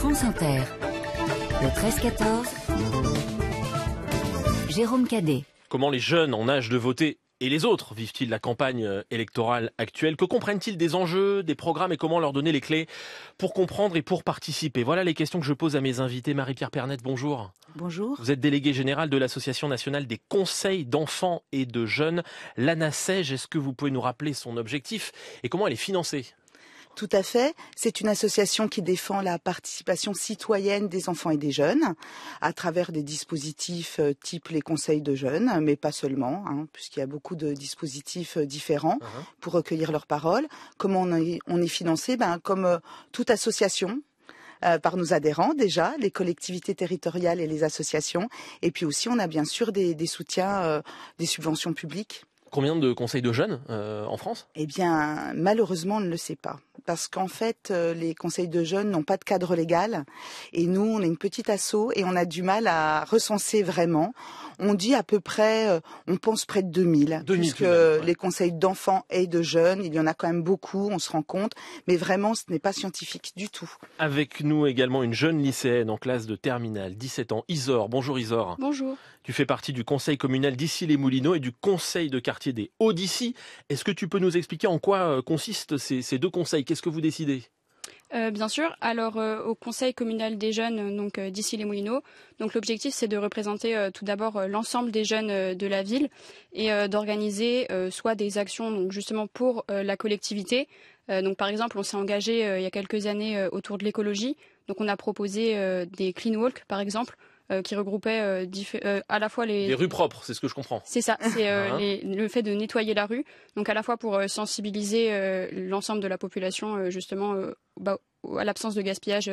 France Inter. Le 13-14, Jérôme Cadet. Comment les jeunes en âge de voter et les autres vivent-ils la campagne euh, électorale actuelle Que comprennent-ils des enjeux, des programmes et comment leur donner les clés pour comprendre et pour participer Voilà les questions que je pose à mes invités. Marie-Pierre Pernette, bonjour. Bonjour. Vous êtes déléguée générale de l'Association nationale des conseils d'enfants et de jeunes, l'ANASEJ. Est-ce que vous pouvez nous rappeler son objectif et comment elle est financée tout à fait. C'est une association qui défend la participation citoyenne des enfants et des jeunes à travers des dispositifs euh, type les conseils de jeunes, mais pas seulement, hein, puisqu'il y a beaucoup de dispositifs euh, différents uh-huh. pour recueillir leurs paroles. Comment on est, financé ben, Comme euh, toute association, par nos adhérents déjà, les collectivités territoriales et les associations. Et puis aussi, on a bien sûr des, soutiens, des subventions publiques. Combien de conseils de jeunes en France Eh bien, malheureusement, on ne le sait pas parce qu'en fait, euh, les conseils de jeunes n'ont pas de cadre légal. Et nous, on est une petite asso et on a du mal à recenser vraiment. On dit à peu près, euh, on pense près de 2000, 2000 puisque les conseils d'enfants et de jeunes, il y en a quand même beaucoup, on se rend compte. Mais vraiment, ce n'est pas scientifique du tout. Avec nous également une jeune lycéenne en classe de terminale, 17 ans, Isor. Bonjour Isor. Bonjour. Tu fais partie du conseil communal d'Issy-les-Moulineaux et du conseil de quartier des Hauts d'Issy. Est-ce que tu peux nous expliquer en quoi euh, consistent ces, deux conseils que vous décidez euh, bien sûr. Alors euh, au Conseil communal des jeunes, euh, donc d'ici les Moulineaux, donc l'objectif c'est de représenter tout d'abord l'ensemble des jeunes de la ville et d'organiser soit des actions donc justement pour la collectivité. donc par exemple, on s'est engagé il y a quelques années autour de l'écologie. Donc on a proposé des clean walks par exemple euh, qui regroupait euh, euh, à la fois les... les rues propres, c'est ce que je comprends. C'est ça, c'est le fait de nettoyer la rue, donc à la fois pour sensibiliser l'ensemble de la population justement bah, à l'absence de gaspillage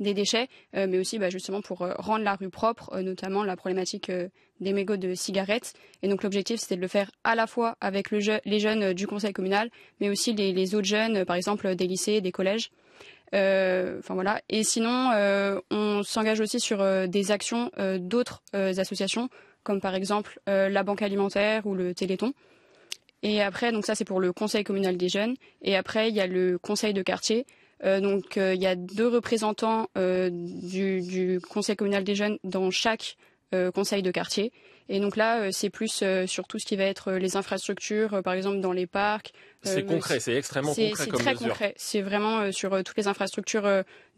des déchets, mais aussi bah, justement pour rendre la rue propre, notamment la problématique des mégots de cigarettes. Et donc l'objectif, c'était de le faire à la fois avec les jeunes du conseil communal, mais aussi les autres jeunes, par exemple des lycées, des collèges. Euh, enfin voilà. Et sinon, euh, on s'engage aussi sur euh, des actions d'autres associations, comme par exemple la Banque alimentaire ou le Téléthon. Et après, donc ça c'est pour le Conseil communal des jeunes. Et après, il y a le Conseil de quartier. donc il y a deux représentants du, Conseil communal des jeunes dans chaque conseil de quartier. Et donc là, euh, c'est plus euh, sur tout ce qui va être euh, les infrastructures, par exemple dans les parcs. C'est concret, c'est extrêmement concret comme très concret. C'est vraiment sur toutes les infrastructures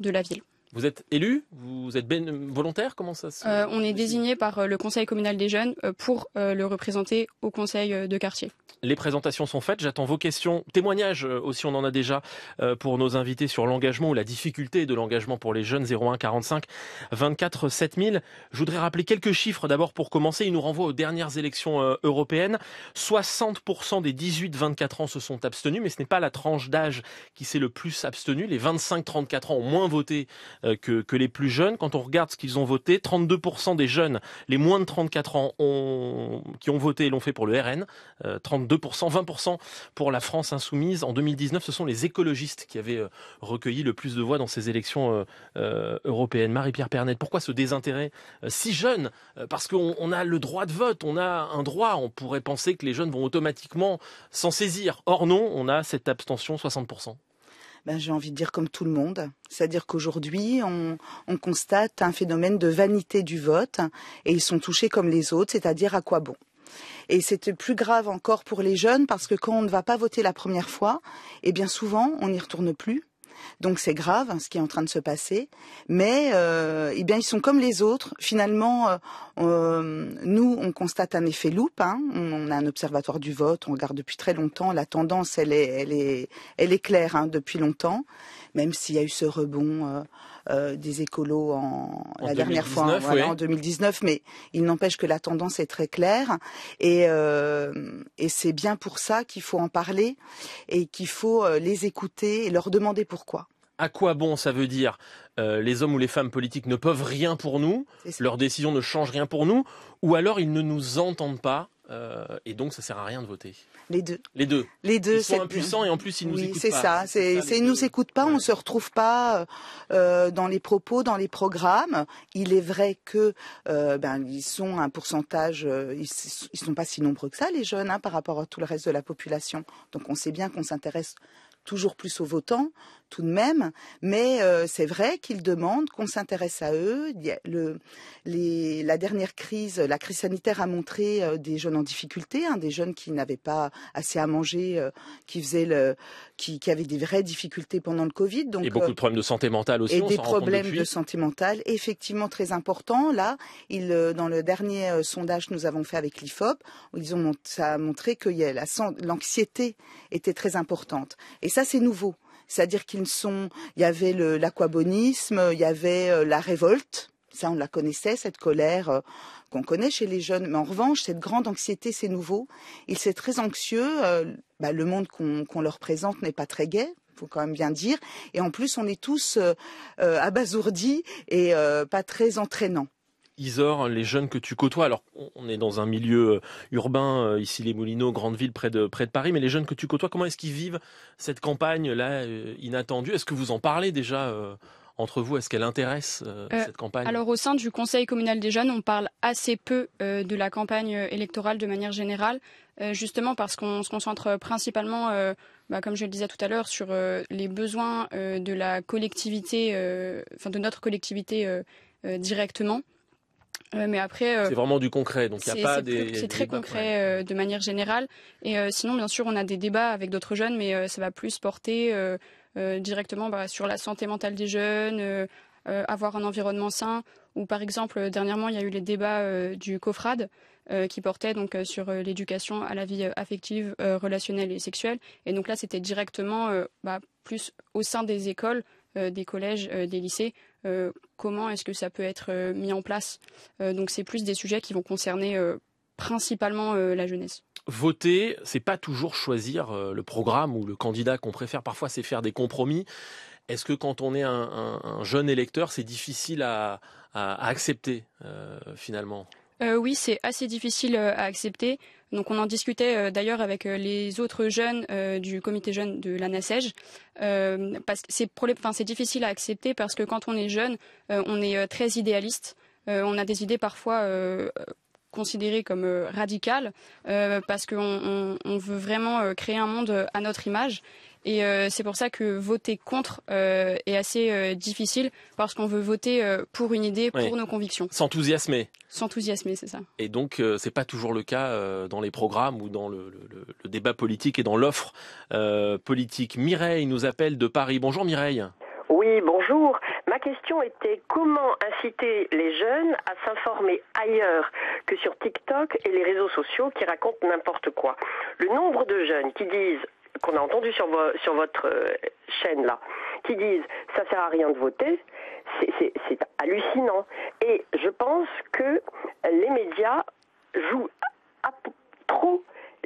de la ville. Vous êtes élu Vous êtes volontaire Comment ça euh, On est désigné par euh, le Conseil communal des jeunes euh, pour le représenter au Conseil de quartier. Les présentations sont faites. J'attends vos questions, témoignages aussi. On en a déjà pour nos invités sur l'engagement ou la difficulté de l'engagement pour les jeunes. 01 45 24 7000. Je voudrais rappeler quelques chiffres d'abord pour commencer. Ils nous renvoient aux dernières élections européennes. 60% des 18-24 ans se sont abstenus, mais ce n'est pas la tranche d'âge qui s'est le plus abstenue. Les 25-34 ans ont moins voté euh, que, les plus jeunes. Quand on regarde ce qu'ils ont voté, 32% des jeunes, les moins de 34 ans, qui ont voté l'ont fait pour le RN, 32%, 20% pour la France insoumise. En 2019, ce sont les écologistes qui avaient euh, recueilli le plus de voix dans ces élections euh, européennes. Marie-Pierre Pernette, pourquoi ce désintérêt si jeune Parce qu'on a le droit de vote, on a un droit, on pourrait penser que les jeunes vont automatiquement s'en saisir. Or non, on a cette abstention 60% ben, j'ai envie de dire comme tout le monde. C'est-à-dire qu'aujourd'hui, on, on, constate un phénomène de vanité du vote et ils sont touchés comme les autres, c'est-à-dire à quoi bon. Et c'était plus grave encore pour les jeunes parce que quand on ne va pas voter la première fois, et eh bien souvent, on n'y retourne plus donc c'est grave hein, ce qui est en train de se passer. Mais euh, eh bien, ils sont comme les autres. Finalement, euh, euh, nous, on constate un effet loupe. Hein. On, a un observatoire du vote, on regarde depuis très longtemps. La tendance, elle est, elle est, elle est claire hein, depuis longtemps, même s'il y a eu ce rebond. Euh, des écolos en, la dernière fois, en 2019, mais il n'empêche que la tendance est très claire euh, et, c'est bien pour ça qu'il faut en parler et qu'il faut euh, les écouter et leur demander pourquoi. À quoi bon ça veut dire les hommes ou les femmes politiques ne peuvent rien pour nous, leurs décisions ne changent rien pour nous, ou alors ils ne nous entendent pas euh, et donc, ça sert à rien de voter. Les deux. Les deux. Les deux. sont impuissants et en plus, ils nous écoutent pas. C'est ça. C'est, ne nous écoutent pas. On On se retrouve pas euh, dans les propos, dans les programmes. Il est vrai que euh, ben, ils sont un pourcentage. ils, ne sont pas si nombreux que ça, les jeunes, hein, par rapport à tout le reste de la population. Donc, on sait bien qu'on s'intéresse toujours plus aux votants tout de même, mais euh, c'est vrai qu'ils demandent qu'on s'intéresse à eux. Le, les, la dernière crise, la crise sanitaire a montré euh, des jeunes en difficulté, hein, des jeunes qui n'avaient pas assez à manger, euh, qui faisaient le, qui, avaient des vraies difficultés pendant le Covid. Donc, et beaucoup de problèmes de santé mentale aussi. Et des problèmes de santé mentale, effectivement très importants. Là, dans le dernier sondage que nous avons fait avec l'Ifop, ils ont ça a montré que l'anxiété était très importante. Et ça, c'est nouveau c'est-à-dire qu'ils sont, il y avait l'aquabonisme, il y avait euh, la révolte, ça on la connaissait, cette colère euh, qu'on connaît chez les jeunes, mais en revanche cette grande anxiété c'est nouveau, Ils sont très anxieux, euh, bah, le monde qu'on leur présente n'est pas très gai, faut quand même bien dire, et en plus on est tous abasourdis et pas très entraînants. Isor, les jeunes que tu côtoies, alors on est dans un milieu euh, urbain, euh, ici les Moulineaux, grande ville près de, Paris, mais les jeunes que tu côtoies, comment est-ce qu'ils vivent cette campagne-là euh, inattendue Est-ce que vous en parlez déjà entre vous Est-ce qu'elle intéresse cette campagne Alors au sein du Conseil communal des jeunes, on parle assez peu de la campagne électorale de manière générale, justement parce qu'on se concentre principalement, bah, comme je le disais tout à l'heure, sur les besoins de la collectivité, enfin de notre collectivité directement. Euh, c'est vraiment du concret, donc il a pas des. C'est très concret de manière générale. Et euh, sinon, bien sûr, on a des débats avec d'autres jeunes, mais euh, ça va plus porter directement bah, sur la santé mentale des jeunes, avoir un environnement sain. Ou par exemple, dernièrement, il y a eu les débats du COFRAD qui portaient donc sur l'éducation à la vie affective, relationnelle et sexuelle. Et donc là, c'était directement bah, plus au sein des écoles, des collèges, des lycées euh, comment est-ce que ça peut être euh, mis en place. Euh, donc c'est plus des sujets qui vont concerner principalement la jeunesse voter, c'est pas toujours choisir le programme ou le candidat qu'on préfère. Parfois, c'est faire des compromis. Est-ce que quand on est un, jeune électeur, c'est difficile à, accepter finalement euh, oui, c'est assez difficile euh, à accepter. Donc on en discutait euh, d'ailleurs avec les autres jeunes du comité jeune de la NASEJ. c'est difficile à accepter parce que quand on est jeune, on est très idéaliste. on a des idées parfois considérées comme radicales parce qu'on veut vraiment créer un monde à notre image. Et euh, c'est pour ça que voter contre euh, est assez euh, difficile parce qu'on veut voter pour une idée, pour nos convictions. S'enthousiasmer. S'enthousiasmer, c'est ça. Et donc, c'est pas toujours le cas dans les programmes ou dans le, le débat politique et dans l'offre politique. Mireille nous appelle de Paris. Bonjour Mireille. Oui, bonjour. Ma question était comment inciter les jeunes à s'informer ailleurs que sur TikTok et les réseaux sociaux qui racontent n'importe quoi. Le nombre de jeunes qui disent qu'on a entendu sur, votre euh, chaîne là, qui disent ça sert à rien de voter, c'est hallucinant. Et je pense que les médias jouent à, trop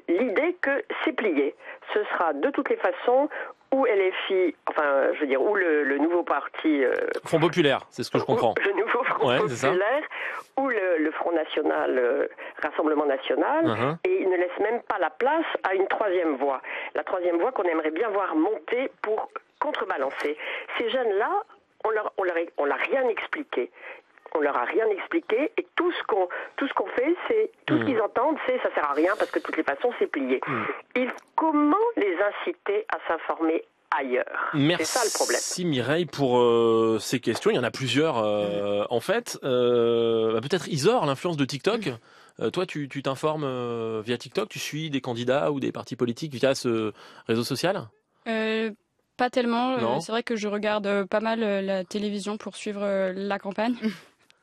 l'idée que c'est plié. Ce sera de toutes les façons ou LFI, enfin je veux dire, ou le, nouveau parti... Euh, Front Populaire, c'est ce que je comprends. le nouveau Front Populaire, ou le, Front National, euh, Rassemblement National. Uh-huh ne laisse même pas la place à une troisième voie. La troisième voie qu'on aimerait bien voir monter pour contrebalancer. Ces jeunes-là, on leur, on leur, a rien expliqué on leur a rien expliqué et tout ce qu'on tout ce qu'on fait c'est tout ce hmm. qu'ils entendent c'est ça sert à rien parce que de toutes les façons c'est plié. Hmm. comment les inciter à s'informer ailleurs. Merci ça, le problème. Mireille pour euh, ces questions. Il y en a plusieurs euh, en fait. Euh, bah, peut-être Isor, l'influence de TikTok. Mm. toi, tu t'informes via TikTok Tu suis des candidats ou des partis politiques via ce réseau social Pas tellement. C'est vrai que je regarde pas mal la télévision pour suivre la campagne. Mm.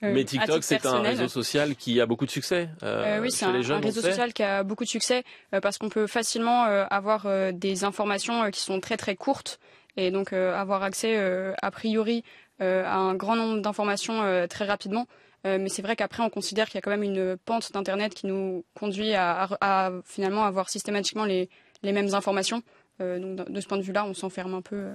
Euh, mais TikTok, c'est un réseau social qui a beaucoup de succès. Euh, euh, oui, c'est un, réseau social qui a beaucoup de succès parce qu'on peut facilement avoir des informations qui sont très très courtes et donc avoir accès a priori à un grand nombre d'informations très rapidement. mais c'est vrai qu'après, on considère qu'il y a quand même une pente d'Internet qui nous conduit à, finalement avoir systématiquement les, les mêmes informations. donc, de ce point de vue-là, on s'enferme un peu.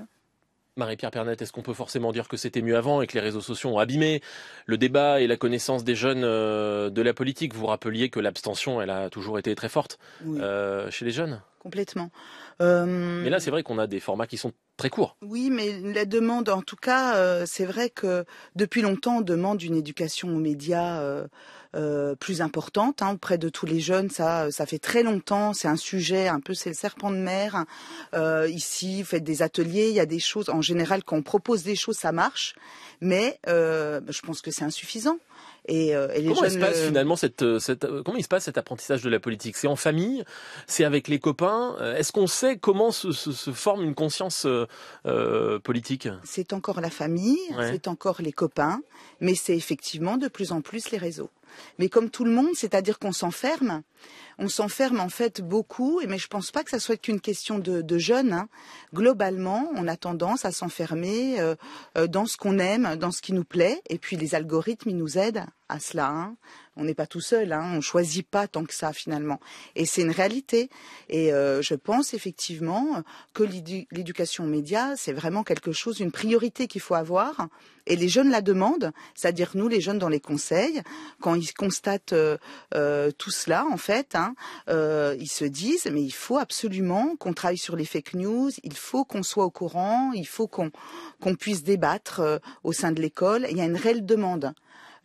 Marie-Pierre Pernette, est-ce qu'on peut forcément dire que c'était mieux avant et que les réseaux sociaux ont abîmé le débat et la connaissance des jeunes euh, de la politique Vous rappeliez que l'abstention, elle a toujours été très forte euh, chez les jeunes Complètement. Euh, mais là, c'est vrai qu'on a des formats qui sont très courts. Oui, mais la demande, en tout cas, euh, c'est vrai que depuis longtemps, on demande une éducation aux médias. Euh, plus importante hein, auprès de tous les jeunes. Ça, ça fait très longtemps. C'est un sujet un peu, c'est le serpent de mer. ici, vous faites des ateliers, il y a des choses. En général, quand on propose des choses, ça marche. Mais je pense que c'est insuffisant. Et, euh, comment il se passe euh, finalement cette, euh, comment il se passe cet apprentissage de la politique C'est en famille, c'est avec les copains. Est-ce qu'on sait comment se, forme une conscience politique C'est encore la famille, c'est encore les copains, mais c'est effectivement de plus en plus les réseaux mais comme tout le monde, c'est-à-dire qu'on s'enferme. On s'enferme en fait beaucoup, mais je ne pense pas que ça soit qu'une question de, jeunes. Hein. Globalement, on a tendance à s'enfermer euh, euh, dans ce qu'on aime, dans ce qui nous plaît, et puis les algorithmes, ils nous aident à cela. Hein on n'est pas tout seul, hein, on choisit pas tant que ça finalement. Et c'est une réalité. Et euh, je pense effectivement que l'éducation aux médias, c'est vraiment quelque chose, une priorité qu'il faut avoir. Et les jeunes la demandent, c'est-à-dire nous, les jeunes dans les conseils, quand ils constatent euh, euh, tout cela, en fait, hein, ils se disent mais il faut absolument qu'on travaille sur les fake news, il faut qu'on soit au courant, il faut qu'on qu'on puisse débattre au sein de l'école. Il y a une réelle demande.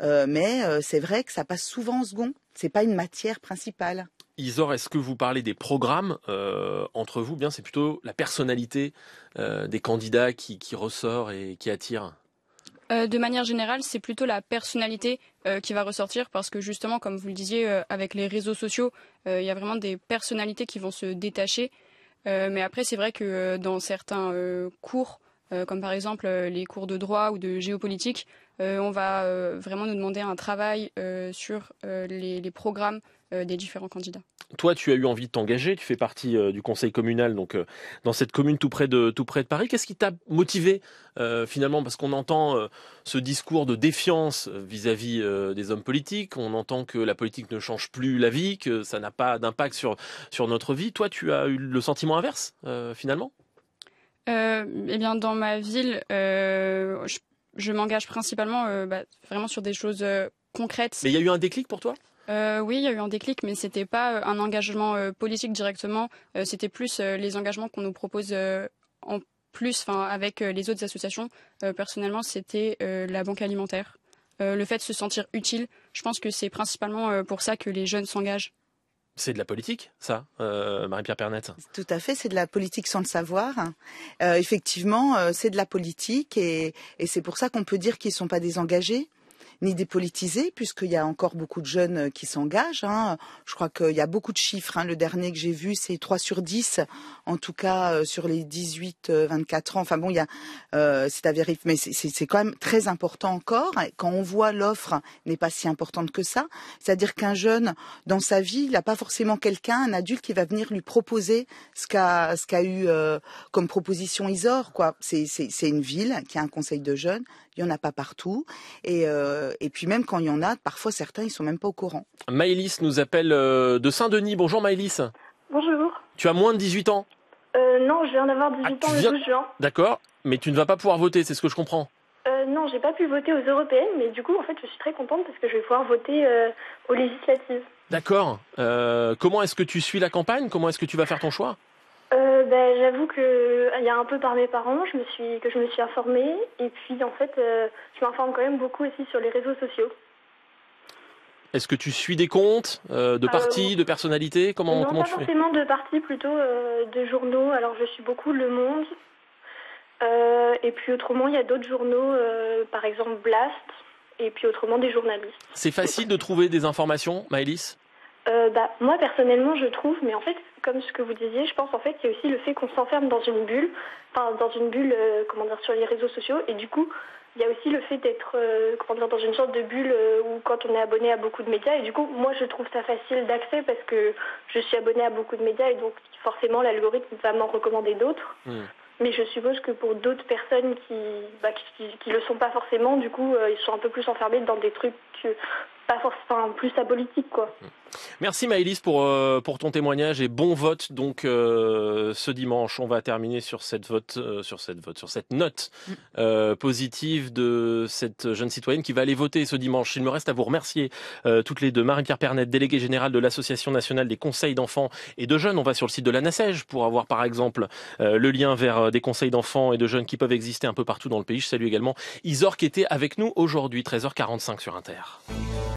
Euh, mais euh, c'est vrai que ça passe souvent en second. n'est pas une matière principale. Isor, est-ce que vous parlez des programmes euh, entre vous Bien, c'est plutôt la personnalité des candidats qui, ressort et qui attire. de manière générale, c'est plutôt la personnalité qui va ressortir parce que justement, comme vous le disiez, avec les réseaux sociaux, il y a vraiment des personnalités qui vont se détacher. mais après, c'est vrai que dans certains cours, euh, comme par exemple euh, les cours de droit ou de géopolitique. Euh, on va vraiment nous demander un travail sur les, programmes des différents candidats. Toi, tu as eu envie de t'engager, tu fais partie du conseil communal, donc dans cette commune tout près de, tout près de Paris. Qu'est-ce qui t'a motivé finalement Parce qu'on entend ce discours de défiance vis-à-vis des hommes politiques, on entend que la politique ne change plus la vie, que ça n'a pas d'impact sur, sur notre vie. Toi, tu as eu le sentiment inverse finalement euh, eh bien, dans ma ville, euh, je, je m'engage principalement euh, bah, vraiment sur des choses concrètes. Mais il y a eu un déclic pour toi euh, oui, il y a eu un déclic, mais c'était pas un engagement politique directement. c'était plus les engagements qu'on nous propose en plus, enfin avec les autres associations. personnellement, c'était la banque alimentaire. le fait de se sentir utile. Je pense que c'est principalement pour ça que les jeunes s'engagent c'est de la politique, ça, euh, Marie-Pierre Pernette Tout à fait, c'est de la politique sans le savoir. Euh, effectivement, euh, c'est de la politique et, et c'est pour ça qu'on peut dire qu'ils ne sont pas désengagés ni dépolitisé, puisqu'il y a encore beaucoup de jeunes euh, qui s'engagent. Hein. Je crois qu'il y a beaucoup de chiffres. Hein. Le dernier que j'ai vu, c'est 3 sur 10, en tout cas euh, sur les 18-24 euh, ans. Enfin bon, il y a, c'est à vérifier, mais c'est quand même très important encore. Quand on voit l'offre n'est pas si importante que ça, c'est-à-dire qu'un jeune, dans sa vie, il n'a pas forcément quelqu'un, un adulte qui va venir lui proposer ce qu'a eu comme proposition Isor. quoi. C'est une ville qui a un conseil de jeunes, il n'y en a pas partout. Et euh, et puis même quand il y en a, parfois certains, ils sont même pas au courant. Maëlys nous appelle euh, de Saint-Denis. Bonjour Maëlys. Bonjour. Tu as moins de 18 ans euh, Non, je viens d'avoir 18 ah, ans le 12 juin. D'accord, mais tu ne vas pas pouvoir voter, c'est ce que je comprends. non, j'ai pas pu voter aux européennes, mais du coup, en fait, je suis très contente parce que je vais pouvoir voter aux législatives. D'accord. comment est-ce que tu suis la campagne Comment est-ce que tu vas faire ton choix ben, J'avoue qu'il euh, y a un peu par mes parents je me suis, que je me suis informée. Et puis, en fait, euh, je m'informe quand même beaucoup aussi sur les réseaux sociaux. Est-ce que tu suis des comptes euh, de partis, de personnalités Comment, non, pas forcément de partis, plutôt de journaux. Alors, je suis beaucoup Le Monde. et puis, autrement, il y a d'autres journaux, par exemple Blast. Et puis, autrement, des journalistes. C'est facile de trouver des informations, Maëlys euh, bah, moi, personnellement, je trouve, mais en fait, comme ce que vous disiez, je pense en fait, il y a aussi le fait qu'on s'enferme dans une bulle, enfin, dans une bulle, euh, comment dire, sur les réseaux sociaux, et du coup, il y a aussi le fait d'être, euh, dans une sorte de bulle où quand on est abonné à beaucoup de médias, et du coup, moi, je trouve ça facile d'accès parce que je suis abonné à beaucoup de médias, et donc, forcément, l'algorithme va m'en recommander d'autres. Hmm. Mais je suppose que pour d'autres personnes qui ne bah, qui, le sont pas forcément, du coup, ils sont un peu plus enfermés dans des trucs, que pas forcément plus sa politique quoi. Merci Maëlys euh, pour, ton témoignage et bon vote donc euh, ce dimanche. On va terminer sur cette vote euh, sur cette vote sur cette note mm. positive de cette jeune citoyenne qui va aller voter ce dimanche. Il me reste à vous remercier toutes les deux Marie-Pierre Pernette, déléguée générale de l'Association nationale des conseils d'enfants et de jeunes. On va sur le site de la NASEJ pour avoir par exemple le lien vers des conseils d'enfants et de jeunes qui peuvent exister un peu partout dans le pays. Je salue également Isor qui était avec nous aujourd'hui 13h45 sur Inter.